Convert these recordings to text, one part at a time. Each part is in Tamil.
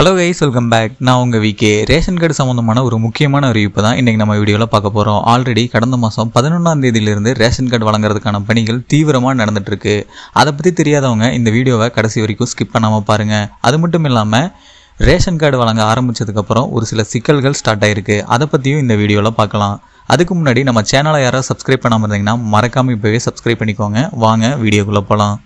ஹலோ கைஸ் வெல்கம் பேக் நான் உங்கள் விகே ரேஷன் கார்டு சம்மந்தமான ஒரு முக்கியமான அறிவிப்பு தான் இன்றைக்கி நம்ம வீடியோவில் பார்க்க போகிறோம் ஆல்ரெடி கடந்த மாதம் பதினொன்றாம் தேதியிலிருந்து ரேஷன் கார்டு வழங்குறதுக்கான பணிகள் தீவிரமாக நடந்துகிட்ருக்கு அதை பற்றி தெரியாதவங்க இந்த வீடியோவை கடைசி வரைக்கும் ஸ்கிப் பண்ணாமல் பாருங்கள் அது மட்டும் இல்லாமல் ரேஷன் கார்டு வழங்க ஆரம்பித்ததுக்கப்புறம் ஒரு சில சிக்கல்கள் ஸ்டார்ட் ஆகிருக்கு அதை பற்றியும் இந்த வீடியோவில் பார்க்கலாம் அதுக்கு முன்னாடி நம்ம சேனலை யாராவது சப்ஸ்கிரைப் பண்ணாமல் இருந்தீங்கன்னா மறக்காமல் இப்போவே சப்ஸ்கிரைப் பண்ணிக்கோங்க வாங்க வீடியோக்குள்ளே போகலாம்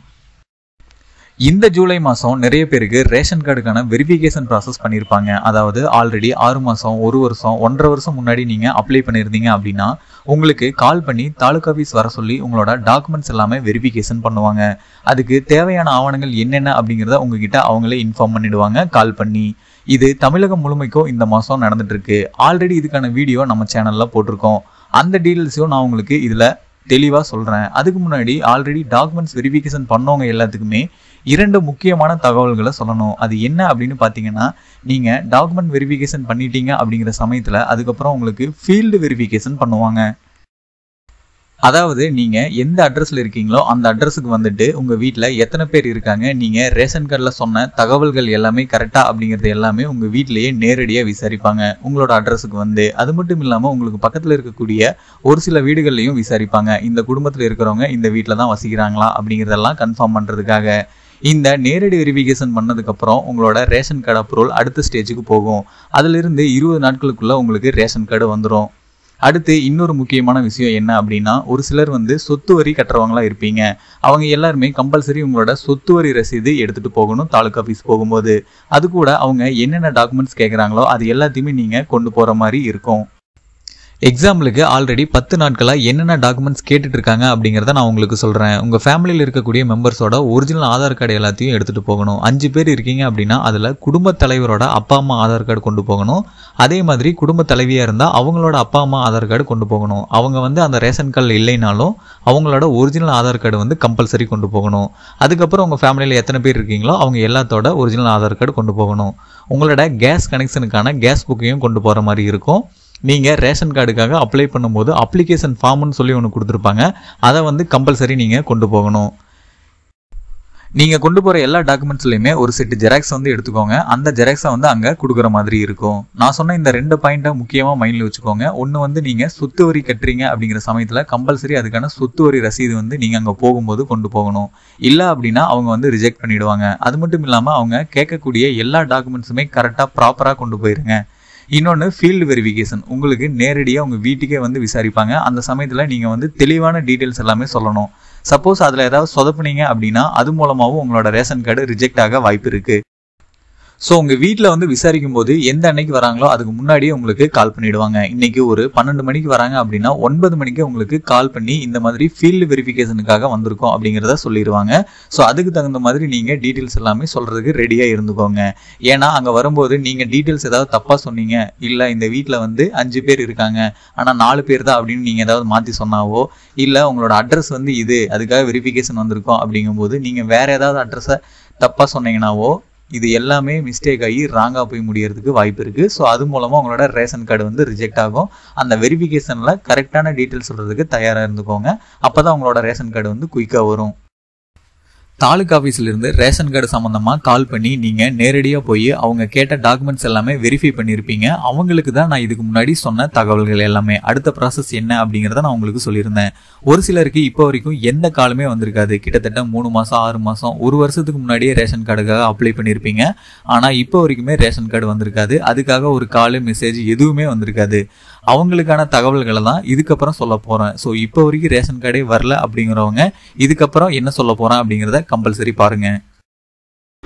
இந்த ஜூலை மாதம் நிறைய பேருக்கு ரேஷன் கார்டுக்கான வெரிஃபிகேஷன் ப்ராசஸ் பண்ணியிருப்பாங்க அதாவது ஆல்ரெடி ஆறு மாதம் ஒரு வருஷம் ஒன்றரை வருஷம் முன்னாடி நீங்கள் அப்ளை பண்ணியிருந்தீங்க அப்படின்னா உங்களுக்கு கால் பண்ணி தாலுக் ஆஃபீஸ் வர சொல்லி உங்களோட டாக்குமெண்ட்ஸ் எல்லாமே வெரிஃபிகேஷன் பண்ணுவாங்க அதுக்கு தேவையான ஆவணங்கள் என்னென்ன அப்படிங்கிறத உங்ககிட்ட அவங்களே இன்ஃபார்ம் பண்ணிடுவாங்க கால் பண்ணி இது தமிழகம் முழுமைக்கும் இந்த மாதம் நடந்துட்டுருக்கு ஆல்ரெடி இதுக்கான வீடியோ நம்ம சேனலில் போட்டிருக்கோம் அந்த டீட்டெயில்ஸையும் நான் உங்களுக்கு இதில் தெளிவாக சொல்கிறேன் அதுக்கு முன்னாடி ஆல்ரெடி டாக்குமெண்ட்ஸ் வெரிஃபிகேஷன் பண்ணவங்க எல்லாத்துக்குமே இரண்டு முக்கியமான தகவல்களை சொல்லணும் அது என்ன அப்படின்னு பார்த்தீங்கன்னா நீங்கள் டாக்குமெண்ட் வெரிஃபிகேஷன் பண்ணிட்டீங்க அப்படிங்கிற சமயத்தில் அதுக்கப்புறம் உங்களுக்கு ஃபீல்டு வெரிஃபிகேஷன் பண்ணுவாங்க அதாவது நீங்கள் எந்த அட்ரஸில் இருக்கீங்களோ அந்த அட்ரஸுக்கு வந்துட்டு உங்கள் வீட்டில் எத்தனை பேர் இருக்காங்க நீங்கள் ரேஷன் கார்டில் சொன்ன தகவல்கள் எல்லாமே கரெக்டாக அப்படிங்கிறது எல்லாமே உங்கள் வீட்டிலேயே நேரடியாக விசாரிப்பாங்க உங்களோட அட்ரஸுக்கு வந்து அது மட்டும் இல்லாமல் உங்களுக்கு பக்கத்தில் இருக்கக்கூடிய ஒரு சில வீடுகள்லையும் விசாரிப்பாங்க இந்த குடும்பத்தில் இருக்கிறவங்க இந்த வீட்டில் தான் வசிக்கிறாங்களா அப்படிங்கிறதெல்லாம் கன்ஃபார்ம் பண்ணுறதுக்காக இந்த நேரடி வெரிஃபிகேஷன் பண்ணதுக்கப்புறம் உங்களோட ரேஷன் கார்டு அப்ரூவல் அடுத்த ஸ்டேஜுக்கு போகும் அதிலிருந்து இருபது நாட்களுக்குள்ளே உங்களுக்கு ரேஷன் கார்டு வந்துடும் அடுத்து இன்னொரு முக்கியமான விஷயம் என்ன அப்படின்னா ஒரு சிலர் வந்து சொத்து வரி கட்டுறவங்களா இருப்பீங்க அவங்க எல்லாருமே கம்பல்சரி உங்களோட சொத்து வரி ரசீது எடுத்துட்டு போகணும் தாலுக்கா ஆஃபீஸ் போகும்போது அது கூட அவங்க என்னென்ன டாக்குமெண்ட்ஸ் கேட்குறாங்களோ அது எல்லாத்தையுமே நீங்கள் கொண்டு போகிற மாதிரி இருக்கும் எக்ஸாம்பிளுக்கு ஆல்ரெடி பத்து நாட்களாக என்னென்ன டாக்குமெண்ட்ஸ் கேட்டுட்டு இருக்காங்க அப்படிங்கிறத நான் உங்களுக்கு சொல்கிறேன் உங்கள் ஃபேமிலியில் இருக்கக்கூடிய மெம்பர்ஸோட ஒரிஜினல் ஆதார் கார்டு எல்லாத்தையும் எடுத்துகிட்டு போகணும் அஞ்சு பேர் இருக்கீங்க அப்படின்னா அதில் குடும்ப தலைவரோட அப்பா அம்மா ஆதார் கார்டு கொண்டு போகணும் அதே மாதிரி குடும்ப தலைவியாக இருந்தால் அவங்களோட அப்பா அம்மா ஆதார் கார்டு கொண்டு போகணும் அவங்க வந்து அந்த ரேஷன் கார்டு இல்லைனாலும் அவங்களோட ஒரிஜினல் ஆதார் கார்டு வந்து கம்பல்சரி கொண்டு போகணும் அதுக்கப்புறம் உங்கள் ஃபேமிலியில் எத்தனை பேர் இருக்கீங்களோ அவங்க எல்லாத்தோட ஒரிஜினல் ஆதார் கார்டு கொண்டு போகணும் உங்களோட கேஸ் கனெக்ஷனுக்கான கேஸ் புக்கையும் கொண்டு போகிற மாதிரி இருக்கும் நீங்கள் ரேஷன் கார்டுக்காக அப்ளை பண்ணும்போது அப்ளிகேஷன் ஃபார்ம்னு சொல்லி ஒன்று கொடுத்துருப்பாங்க அதை வந்து கம்பல்சரி நீங்கள் கொண்டு போகணும் நீங்கள் கொண்டு போகிற எல்லா டாக்குமெண்ட்ஸ்லையுமே ஒரு செட்டு ஜெராக்ஸ் வந்து எடுத்துக்கோங்க அந்த ஜெராக்ஸை வந்து அங்கே கொடுக்குற மாதிரி இருக்கும் நான் சொன்ன இந்த ரெண்டு பாயிண்ட்டை முக்கியமாக மைண்டில் வச்சுக்கோங்க ஒன்று வந்து நீங்கள் சொத்து வரி கட்டுறீங்க அப்படிங்கிற சமயத்தில் கம்பல்சரி அதுக்கான சொத்து வரி ரசீது வந்து நீங்கள் அங்கே போகும்போது கொண்டு போகணும் இல்லை அப்படின்னா அவங்க வந்து ரிஜெக்ட் பண்ணிடுவாங்க அது மட்டும் இல்லாமல் அவங்க கேட்கக்கூடிய எல்லா டாக்குமெண்ட்ஸுமே கரெக்டாக ப்ராப்பராக கொண்டு போயிருங்க இன்னொன்று ஃபீல்டு வெரிஃபிகேஷன் உங்களுக்கு நேரடியாக உங்கள் வீட்டுக்கே வந்து விசாரிப்பாங்க அந்த சமயத்தில் நீங்கள் வந்து தெளிவான டீட்டெயில்ஸ் எல்லாமே சொல்லணும் சப்போஸ் அதில் ஏதாவது சொதப்புனீங்க அப்படின்னா அது மூலமாகவும் உங்களோட ரேஷன் கார்டு ரிஜெக்ட் ஆக வாய்ப்பு இருக்குது ஸோ உங்கள் வீட்டில் வந்து விசாரிக்கும் போது எந்த அன்னைக்கு வராங்களோ அதுக்கு முன்னாடியே உங்களுக்கு கால் பண்ணிவிடுவாங்க இன்றைக்கி ஒரு பன்னெண்டு மணிக்கு வராங்க அப்படின்னா ஒன்பது மணிக்கு உங்களுக்கு கால் பண்ணி இந்த மாதிரி ஃபீல்டு வெரிஃபிகேஷனுக்காக வந்திருக்கோம் அப்படிங்கிறத சொல்லிடுவாங்க ஸோ அதுக்கு தகுந்த மாதிரி நீங்கள் டீட்டெயில்ஸ் எல்லாமே சொல்கிறதுக்கு ரெடியாக இருந்துக்கோங்க ஏன்னா அங்கே வரும்போது நீங்கள் டீட்டெயில்ஸ் ஏதாவது தப்பாக சொன்னீங்க இல்லை இந்த வீட்டில் வந்து அஞ்சு பேர் இருக்காங்க ஆனால் நாலு பேர் தான் அப்படின்னு நீங்கள் ஏதாவது மாற்றி சொன்னாவோ இல்லை உங்களோட அட்ரஸ் வந்து இது அதுக்காக வெரிஃபிகேஷன் வந்திருக்கோம் அப்படிங்கும்போது நீங்கள் வேறு ஏதாவது அட்ரஸை தப்பாக சொன்னீங்கன்னாவோ இது எல்லாமே மிஸ்டேக் ஆகி ராங்காக போய் முடியறதுக்கு வாய்ப்பு இருக்குது ஸோ அது மூலமாக உங்களோட ரேஷன் கார்டு வந்து ரிஜெக்ட் ஆகும் அந்த வெரிஃபிகேஷனில் கரெக்டான டீட்டெயில் சொல்கிறதுக்கு தயாராக இருந்துக்கோங்க அப்போ தான் உங்களோட ரேஷன் கார்டு வந்து குயிக்காக வரும் தாலுக் ஆஃபீஸ்லேருந்து ரேஷன் கார்டு சம்மந்தமாக கால் பண்ணி நீங்கள் நேரடியாக போய் அவங்க கேட்ட டாக்குமெண்ட்ஸ் எல்லாமே வெரிஃபை பண்ணியிருப்பீங்க அவங்களுக்கு தான் நான் இதுக்கு முன்னாடி சொன்ன தகவல்கள் எல்லாமே அடுத்த ப்ராசஸ் என்ன அப்படிங்கிறத நான் உங்களுக்கு சொல்லியிருந்தேன் ஒரு சிலருக்கு இப்போ வரைக்கும் எந்த காலமே வந்திருக்காது கிட்டத்தட்ட மூணு மாதம் ஆறு மாதம் ஒரு வருஷத்துக்கு முன்னாடியே ரேஷன் கார்டுக்காக அப்ளை பண்ணியிருப்பீங்க ஆனால் இப்போ வரைக்குமே ரேஷன் கார்டு வந்திருக்காது அதுக்காக ஒரு காலு மெசேஜ் எதுவுமே வந்திருக்காது அவங்களுக்கான தகவல்களை தான் இதுக்கப்புறம் சொல்ல போகிறேன் ஸோ இப்போ வரைக்கும் ரேஷன் கார்டே வரல அப்படிங்கிறவங்க இதுக்கப்புறம் என்ன சொல்ல போகிறேன் அப்படிங்கிறத கம்பல்சரி பாருங்கள்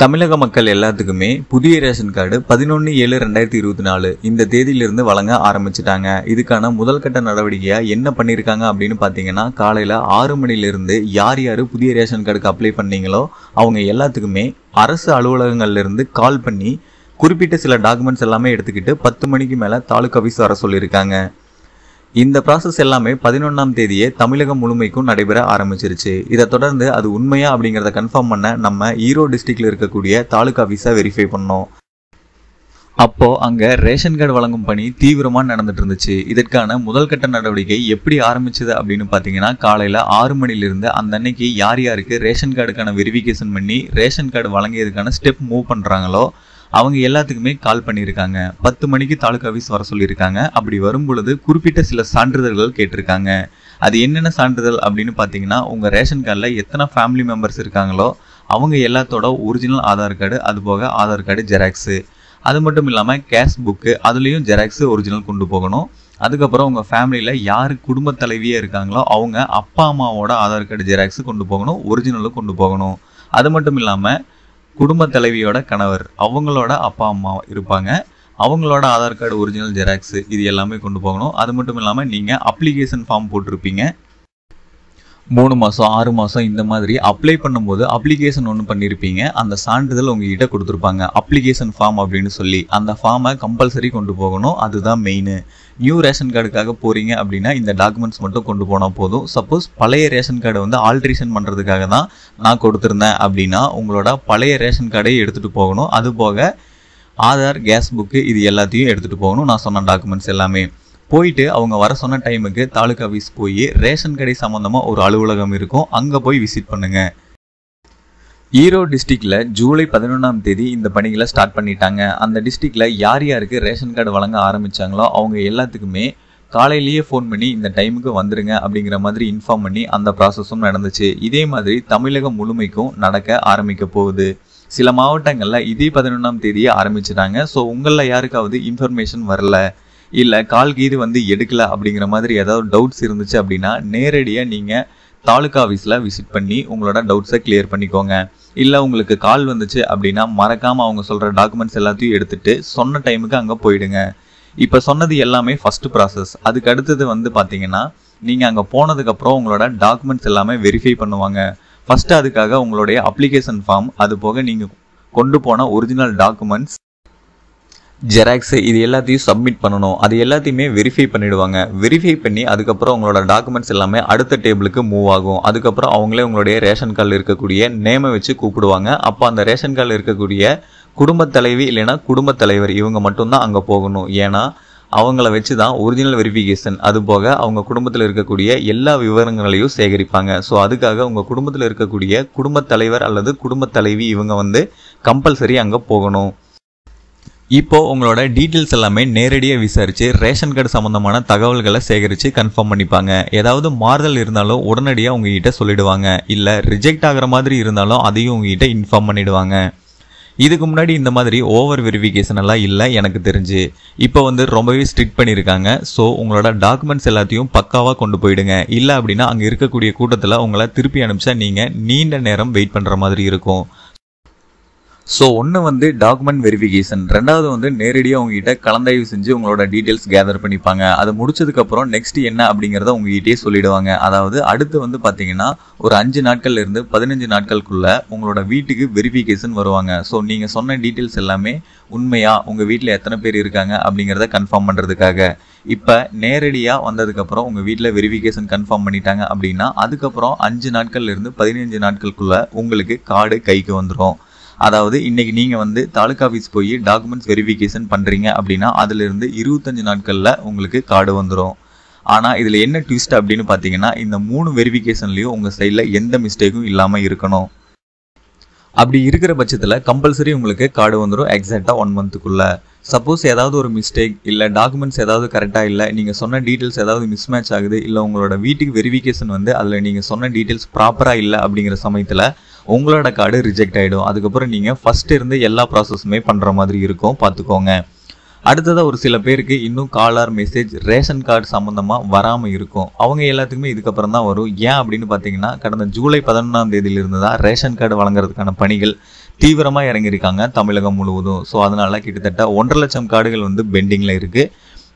தமிழக மக்கள் எல்லாத்துக்குமே புதிய ரேஷன் கார்டு பதினொன்று ஏழு ரெண்டாயிரத்தி இருபத்தி நாலு இந்த தேதியிலிருந்து வழங்க ஆரம்பிச்சிட்டாங்க இதுக்கான முதல் கட்ட நடவடிக்கையாக என்ன பண்ணியிருக்காங்க அப்படின்னு பார்த்தீங்கன்னா காலையில் ஆறு மணிலிருந்து யார் யார் புதிய ரேஷன் கார்டுக்கு அப்ளை பண்ணீங்களோ அவங்க எல்லாத்துக்குமே அரசு அலுவலகங்கள்லேருந்து கால் பண்ணி குறிப்பிட்ட சில டாக்குமெண்ட்ஸ் எல்லாமே எடுத்துக்கிட்டு பத்து மணிக்கு மேலே தாலுக் ஆஃபீஸ் வர சொல்லியிருக்காங்க இந்த ப்ராசஸ் எல்லாமே பதினொன்றாம் தேதியே தமிழகம் முழுமைக்கும் நடைபெற ஆரம்பிச்சிருச்சு இதை தொடர்ந்து அது உண்மையா அப்படிங்கிறத கன்ஃபார்ம் பண்ண நம்ம ஈரோடு டிஸ்ட்ரிக்டில் இருக்கக்கூடிய தாலுக் ஆஃபீஸை வெரிஃபை பண்ணோம் அப்போ அங்க ரேஷன் கார்டு வழங்கும் பணி தீவிரமா நடந்துட்டு இருந்துச்சு இதற்கான முதல் கட்ட நடவடிக்கை எப்படி ஆரம்பிச்சது அப்படின்னு பாத்தீங்கன்னா காலையில ஆறு மணிலிருந்து அந்த அன்னைக்கு யார் யாருக்கு ரேஷன் கார்டுக்கான வெரிஃபிகேஷன் பண்ணி ரேஷன் கார்டு வழங்கியதுக்கான ஸ்டெப் மூவ் பண்றாங்களோ அவங்க எல்லாத்துக்குமே கால் பண்ணியிருக்காங்க பத்து மணிக்கு தாலுகா ஆஃபீஸ் வர சொல்லியிருக்காங்க அப்படி வரும் பொழுது குறிப்பிட்ட சில சான்றிதழ்கள் கேட்டிருக்காங்க அது என்னென்ன சான்றிதழ் அப்படின்னு பார்த்தீங்கன்னா உங்கள் ரேஷன் கார்டில் எத்தனை ஃபேமிலி மெம்பர்ஸ் இருக்காங்களோ அவங்க எல்லாத்தோட ஒரிஜினல் ஆதார் கார்டு அது போக ஆதார் கார்டு ஜெராக்ஸு அது மட்டும் இல்லாமல் கேஷ் புக்கு அதுலேயும் ஜெராக்ஸு ஒரிஜினல் கொண்டு போகணும் அதுக்கப்புறம் உங்கள் ஃபேமிலியில் யார் குடும்ப தலைவியே இருக்காங்களோ அவங்க அப்பா அம்மாவோட ஆதார் கார்டு ஜெராக்ஸு கொண்டு போகணும் ஒரிஜினலும் கொண்டு போகணும் அது மட்டும் இல்லாமல் குடும்ப தலைவியோட கணவர் அவங்களோட அப்பா அம்மா இருப்பாங்க அவங்களோட ஆதார் கார்டு ஒரிஜினல் ஜெராக்ஸ் இது எல்லாமே கொண்டு போகணும் அது மட்டும் இல்லாமல் நீங்கள் அப்ளிகேஷன் ஃபார்ம் போட்டிருப்பீங்க மூணு மாதம் ஆறு மாதம் இந்த மாதிரி அப்ளை பண்ணும்போது அப்ளிகேஷன் ஒன்று பண்ணியிருப்பீங்க அந்த சான்றிதழ் உங்ககிட்ட கொடுத்துருப்பாங்க அப்ளிகேஷன் ஃபார்ம் அப்படின்னு சொல்லி அந்த ஃபார்மை கம்பல்சரி கொண்டு போகணும் அதுதான் மெயின் நியூ ரேஷன் கார்டுக்காக போகிறீங்க அப்படின்னா இந்த டாக்குமெண்ட்ஸ் மட்டும் கொண்டு போனால் போதும் சப்போஸ் பழைய ரேஷன் கார்டை வந்து ஆல்ட்ரேஷன் பண்ணுறதுக்காக தான் நான் கொடுத்துருந்தேன் அப்படின்னா உங்களோட பழைய ரேஷன் கார்டையும் எடுத்துகிட்டு போகணும் அது போக ஆதார் கேஸ் புக்கு இது எல்லாத்தையும் எடுத்துகிட்டு போகணும் நான் சொன்ன டாக்குமெண்ட்ஸ் எல்லாமே போயிட்டு அவங்க வர சொன்ன டைமுக்கு தாலுக்கா ஆஃபீஸ் போய் ரேஷன் கடை சம்மந்தமாக ஒரு அலுவலகம் இருக்கும் அங்கே போய் விசிட் பண்ணுங்க ஈரோடு டிஸ்ட்ரிக்டில் ஜூலை பதினொன்றாம் தேதி இந்த பணிகளை ஸ்டார்ட் பண்ணிட்டாங்க அந்த டிஸ்ட்ரிக்டில் யார் யாருக்கு ரேஷன் கார்டு வழங்க ஆரம்பித்தாங்களோ அவங்க எல்லாத்துக்குமே காலையிலேயே ஃபோன் பண்ணி இந்த டைமுக்கு வந்துடுங்க அப்படிங்கிற மாதிரி இன்ஃபார்ம் பண்ணி அந்த ப்ராசஸும் நடந்துச்சு இதே மாதிரி தமிழகம் முழுமைக்கும் நடக்க ஆரம்பிக்க போகுது சில மாவட்டங்களில் இதே பதினொன்றாம் தேதியே ஆரம்பிச்சிட்டாங்க ஸோ உங்களில் யாருக்காவது இன்ஃபர்மேஷன் வரல இல்லை கால் கீது வந்து எடுக்கல அப்படிங்கிற மாதிரி ஏதாவது டவுட்ஸ் இருந்துச்சு அப்படின்னா நேரடியாக நீங்கள் தாலுக்கா ஆஃபீஸில் விசிட் பண்ணி உங்களோட டவுட்ஸை கிளியர் பண்ணிக்கோங்க இல்லை உங்களுக்கு கால் வந்துச்சு அப்படின்னா மறக்காமல் அவங்க சொல்கிற டாக்குமெண்ட்ஸ் எல்லாத்தையும் எடுத்துகிட்டு சொன்ன டைமுக்கு அங்கே போயிடுங்க இப்போ சொன்னது எல்லாமே ஃபஸ்ட்டு ப்ராசஸ் அதுக்கு அடுத்தது வந்து பார்த்தீங்கன்னா நீங்கள் அங்கே போனதுக்கப்புறம் உங்களோட டாக்குமெண்ட்ஸ் எல்லாமே வெரிஃபை பண்ணுவாங்க ஃபஸ்ட்டு அதுக்காக உங்களுடைய அப்ளிகேஷன் ஃபார்ம் அது போக நீங்கள் கொண்டு போன ஒரிஜினல் டாக்குமெண்ட்ஸ் ஜெராக்ஸு இது எல்லாத்தையும் சப்மிட் பண்ணணும் அது எல்லாத்தையுமே வெரிஃபை பண்ணிவிடுவாங்க வெரிஃபை பண்ணி அதுக்கப்புறம் உங்களோட டாக்குமெண்ட்ஸ் எல்லாமே அடுத்த டேபிளுக்கு மூவ் ஆகும் அதுக்கப்புறம் அவங்களே உங்களுடைய ரேஷன் கார்டில் இருக்கக்கூடிய நேமை வச்சு கூப்பிடுவாங்க அப்போ அந்த ரேஷன் கார்டில் இருக்கக்கூடிய குடும்பத் தலைவி இல்லைனா குடும்பத் தலைவர் இவங்க மட்டும்தான் அங்கே போகணும் ஏன்னா அவங்கள வச்சு தான் ஒரிஜினல் வெரிஃபிகேஷன் அது போக அவங்க குடும்பத்தில் இருக்கக்கூடிய எல்லா விவரங்களையும் சேகரிப்பாங்க ஸோ அதுக்காக உங்கள் குடும்பத்தில் இருக்கக்கூடிய குடும்பத் தலைவர் அல்லது குடும்பத் தலைவி இவங்க வந்து கம்பல்சரி அங்கே போகணும் இப்போ உங்களோட டீட்டெயில்ஸ் எல்லாமே நேரடியாக விசாரித்து ரேஷன் கார்டு சம்மந்தமான தகவல்களை சேகரித்து கன்ஃபார்ம் பண்ணிப்பாங்க ஏதாவது மாறுதல் இருந்தாலும் உடனடியாக உங்ககிட்ட சொல்லிடுவாங்க இல்லை ரிஜெக்ட் ஆகிற மாதிரி இருந்தாலும் அதையும் உங்ககிட்ட இன்ஃபார்ம் பண்ணிடுவாங்க இதுக்கு முன்னாடி இந்த மாதிரி ஓவர் வெரிஃபிகேஷன் எல்லாம் இல்லை எனக்கு தெரிஞ்சு இப்போ வந்து ரொம்பவே ஸ்ட்ரிக்ட் பண்ணியிருக்காங்க ஸோ உங்களோட டாக்குமெண்ட்ஸ் எல்லாத்தையும் பக்காவாக கொண்டு போயிடுங்க இல்லை அப்படின்னா அங்கே இருக்கக்கூடிய கூட்டத்தில் உங்களை திருப்பி அனுப்பிச்சா நீங்கள் நீண்ட நேரம் வெயிட் பண்ணுற மாதிரி இருக்கும் ஸோ ஒன்று வந்து டாக்குமெண்ட் வெரிஃபிகேஷன் ரெண்டாவது வந்து நேரடியாக உங்ககிட்ட கலந்தாய்வு செஞ்சு உங்களோட டீட்டெயில்ஸ் கேதர் பண்ணிப்பாங்க அதை முடிச்சதுக்கப்புறம் நெக்ஸ்ட் என்ன அப்படிங்கிறத உங்ககிட்டயே சொல்லிடுவாங்க அதாவது அடுத்து வந்து பார்த்தீங்கன்னா ஒரு அஞ்சு நாட்கள்ல இருந்து பதினஞ்சு நாட்களுக்குள்ள உங்களோட வீட்டுக்கு வெரிஃபிகேஷன் வருவாங்க ஸோ நீங்கள் சொன்ன டீட்டெயில்ஸ் எல்லாமே உண்மையா உங்கள் வீட்டில் எத்தனை பேர் இருக்காங்க அப்படிங்கிறத கன்ஃபார்ம் பண்ணுறதுக்காக இப்போ நேரடியாக வந்ததுக்கப்புறம் உங்கள் வீட்டில் வெரிஃபிகேஷன் கன்ஃபார்ம் பண்ணிட்டாங்க அப்படின்னா அதுக்கப்புறம் அஞ்சு நாட்கள்லேருந்து பதினஞ்சு நாட்களுக்குள்ளே உங்களுக்கு கார்டு கைக்கு வந்துடும் அதாவது இன்றைக்கி நீங்கள் வந்து தாலுக்கா ஆஃபீஸ் போய் டாக்குமெண்ட்ஸ் வெரிஃபிகேஷன் பண்ணுறீங்க அப்படின்னா இருந்து இருபத்தஞ்சு நாட்களில் உங்களுக்கு கார்டு வந்துடும் ஆனால் இதில் என்ன ட்விஸ்ட் அப்படின்னு பார்த்தீங்கன்னா இந்த மூணு வெரிஃபிகேஷன்லேயும் உங்கள் சைடில் எந்த மிஸ்டேக்கும் இல்லாமல் இருக்கணும் அப்படி இருக்கிற பட்சத்தில் கம்பல்சரி உங்களுக்கு கார்டு வந்துடும் எக்ஸாக்டாக ஒன் மந்த்துக்குள்ளே சப்போஸ் ஏதாவது ஒரு மிஸ்டேக் இல்லை டாக்குமெண்ட்ஸ் ஏதாவது கரெக்டாக இல்லை நீங்கள் சொன்ன டீட்டெயில்ஸ் ஏதாவது மிஸ் மேட்ச் ஆகுது இல்லை உங்களோட வீட்டுக்கு வெரிஃபிகேஷன் வந்து அதில் நீங்கள் சொன்ன டீட்டெயில்ஸ் ப்ராப்பராக இல்லை அப்படிங்கிற சமயத்தில் உங்களோட கார்டு ரிஜெக்ட் ஆகிடும் அதுக்கப்புறம் நீங்கள் ஃபஸ்ட் இருந்து எல்லா ப்ராசஸுமே பண்ணுற மாதிரி இருக்கும் பார்த்துக்கோங்க அடுத்ததாக ஒரு சில பேருக்கு இன்னும் காலார் மெசேஜ் ரேஷன் கார்டு சம்மந்தமாக வராமல் இருக்கும் அவங்க எல்லாத்துக்குமே இதுக்கப்புறம் தான் வரும் ஏன் அப்படின்னு பார்த்தீங்கன்னா கடந்த ஜூலை பதினொன்றாம் தேதியிலிருந்து தான் ரேஷன் கார்டு வழங்குறதுக்கான பணிகள் தீவிரமாக இறங்கியிருக்காங்க தமிழகம் முழுவதும் ஸோ அதனால் கிட்டத்தட்ட ஒன்றரை லட்சம் கார்டுகள் வந்து பெண்டிங்கில் இருக்குது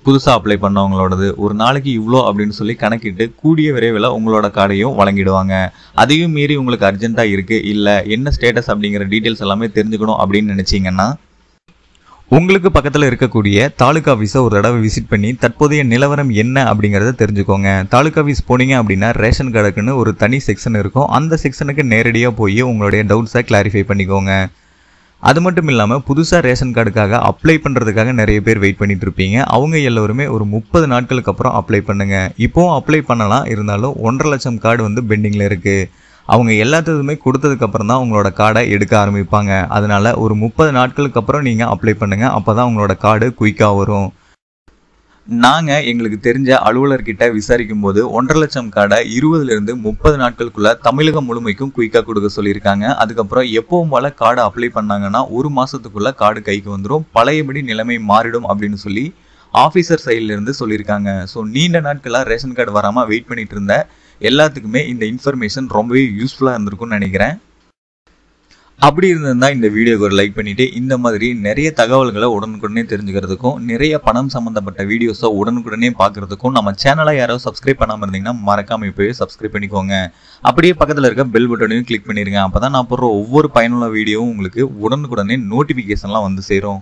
புதுசாக அப்ளை பண்ணவங்களோடது ஒரு நாளைக்கு இவ்வளோ அப்படின்னு சொல்லி கணக்கிட்டு கூடிய விரைவில் உங்களோட கார்டையும் வழங்கிடுவாங்க அதையும் மீறி உங்களுக்கு அர்ஜென்ட்டாக இருக்குது இல்லை என்ன ஸ்டேட்டஸ் அப்படிங்கிற டீட்டெயில்ஸ் எல்லாமே தெரிஞ்சுக்கணும் அப்படின்னு நினச்சிங்கன்னா உங்களுக்கு பக்கத்தில் இருக்கக்கூடிய தாலுக்கா ஆஃபீஸை ஒரு தடவை விசிட் பண்ணி தற்போதைய நிலவரம் என்ன அப்படிங்கிறத தெரிஞ்சுக்கோங்க தாலுக்கா ஆஃபீஸ் போனீங்க அப்படின்னா ரேஷன் கார்டுக்குன்னு ஒரு தனி செக்ஷன் இருக்கும் அந்த செக்ஷனுக்கு நேரடியாக போய் உங்களுடைய டவுட்ஸை கிளாரிஃபை பண்ணிக்கோங்க அது மட்டும் இல்லாமல் புதுசாக ரேஷன் கார்டுக்காக அப்ளை பண்ணுறதுக்காக நிறைய பேர் வெயிட் பண்ணிட்டு இருப்பீங்க அவங்க எல்லோருமே ஒரு முப்பது நாட்களுக்கு அப்புறம் அப்ளை பண்ணுங்க இப்போவும் அப்ளை பண்ணலாம் இருந்தாலும் ஒன்றரை லட்சம் கார்டு வந்து பெண்டிங்கில் இருக்குது அவங்க எல்லாத்துக்குமே கொடுத்ததுக்கப்புறம் தான் உங்களோட கார்டை எடுக்க ஆரம்பிப்பாங்க அதனால் ஒரு முப்பது நாட்களுக்கு அப்புறம் நீங்கள் அப்ளை பண்ணுங்கள் அப்போ தான் உங்களோட கார்டு குயிக்காக வரும் நாங்கள் எங்களுக்கு தெரிஞ்ச அலுவலர்கிட்ட விசாரிக்கும் போது ஒன்றரை லட்சம் கார்டை இருபதுலேருந்து முப்பது நாட்களுக்குள்ள தமிழகம் முழுமைக்கும் குயிக்காக கொடுக்க சொல்லியிருக்காங்க அதுக்கப்புறம் எப்பவும் போல கார்டை அப்ளை பண்ணாங்கன்னா ஒரு மாதத்துக்குள்ள கார்டு கைக்கு வந்துடும் பழையபடி நிலைமை மாறிடும் அப்படின்னு சொல்லி ஆஃபீஸர் சைட்லேருந்து சொல்லியிருக்காங்க ஸோ நீண்ட நாட்களாக ரேஷன் கார்டு வராமல் வெயிட் பண்ணிட்டு இருந்த எல்லாத்துக்குமே இந்த இன்ஃபர்மேஷன் ரொம்பவே யூஸ்ஃபுல்லாக இருந்திருக்கும்னு நினைக்கிறேன் அப்படி இருந்திருந்தா இந்த வீடியோக்கு ஒரு லைக் பண்ணிட்டு இந்த மாதிரி நிறைய தகவல்களை உடனுக்குடனே தெரிஞ்சுக்கிறதுக்கும் நிறைய பணம் சம்மந்தப்பட்ட வீடியோஸை உடனுக்குடனே பார்க்குறதுக்கும் நம்ம சேனலை யாராவது சப்ஸ்கிரைப் பண்ணாமல் இருந்தீங்கன்னா மறக்காம இப்போயே சப்ஸ்கிரைப் பண்ணிக்கோங்க அப்படியே பக்கத்தில் இருக்க பெல் பட்டனையும் கிளிக் பண்ணிடுங்க அப்போ தான் நான் போடுற ஒவ்வொரு பயனுள்ள வீடியோவும் உங்களுக்கு உடனுக்குடனே நோட்டிஃபிகேஷன்லாம் வந்து சேரும்